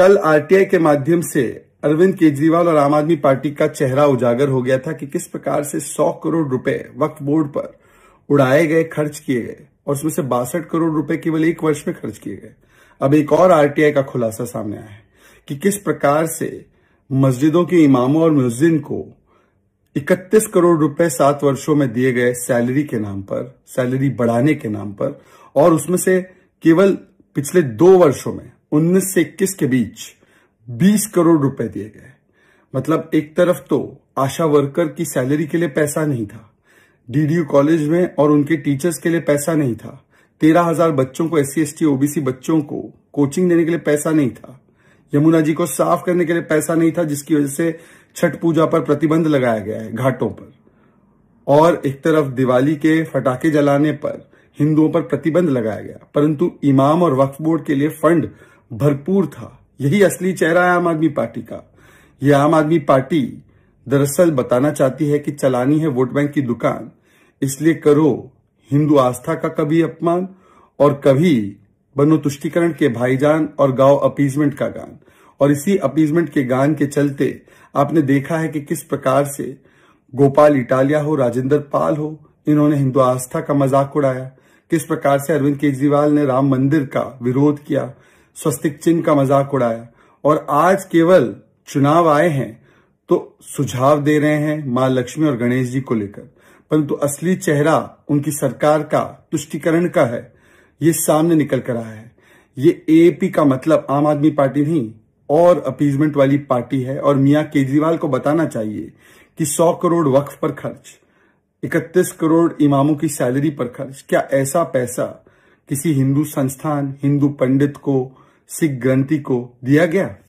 कल आरटीआई के माध्यम से अरविंद केजरीवाल और आम आदमी पार्टी का चेहरा उजागर हो गया था कि किस प्रकार से 100 करोड़ रुपए वक्फ बोर्ड पर उड़ाए गए खर्च किए गए और उसमें से बासठ करोड़ रुपए केवल एक वर्ष में खर्च किए गए अब एक और आरटीआई का खुलासा सामने आया है कि किस प्रकार से मस्जिदों के इमामों और म्यूजिन को 31 करोड़ रुपए सात वर्षों में दिए गए सैलरी के नाम पर सैलरी बढ़ाने के नाम पर और उसमें से केवल पिछले दो वर्षों में उन्नीस से इक्कीस के बीच 20 करोड़ रुपए दिए गए मतलब एक तरफ तो आशा वर्कर की सैलरी के लिए पैसा नहीं था डीडीयू कॉलेज में और उनके टीचर्स के लिए पैसा नहीं था तेरह हजार बच्चों को एस सी ओबीसी बच्चों को कोचिंग देने के लिए पैसा नहीं था यमुना जी को साफ करने के लिए पैसा नहीं था जिसकी वजह से छठ पूजा पर प्रतिबंध लगाया गया है घाटों पर और एक तरफ दिवाली के फटाखे जलाने पर हिंदुओं पर प्रतिबंध लगाया गया परंतु इमाम और वक्फ बोर्ड के लिए फंड भरपूर था यही असली चेहरा है आम आदमी पार्टी का यह आम आदमी पार्टी दरअसल बताना चाहती है कि चलानी है वोट बैंक की दुकान इसलिए करो हिंदू आस्था का कभी अपमान और कभी बनो तुष्टिकरण के भाईजान और गांव अपीजमेंट का गान और इसी अपीजमेंट के गान के चलते आपने देखा है कि किस प्रकार से गोपाल इटालिया हो राजेंद्र पाल हो इन्होंने हिंदू आस्था का मजाक उड़ाया किस प्रकार से अरविंद केजरीवाल ने राम मंदिर का विरोध किया स्वस्तिक चिन्ह का मजाक उड़ाया और आज केवल चुनाव आए हैं तो सुझाव दे रहे हैं मां लक्ष्मी और गणेश जी को लेकर परंतु असली चेहरा उनकी सरकार का तुष्टिकरण का है ये सामने निकल कर आया है ये एपी का मतलब आम आदमी पार्टी नहीं और अपीजमेंट वाली पार्टी है और मियां केजरीवाल को बताना चाहिए कि 100 करोड़ वक्फ पर खर्च 31 करोड़ इमामों की सैलरी पर खर्च क्या ऐसा पैसा किसी हिंदू संस्थान हिंदू पंडित को सिख ग्रंथि को दिया गया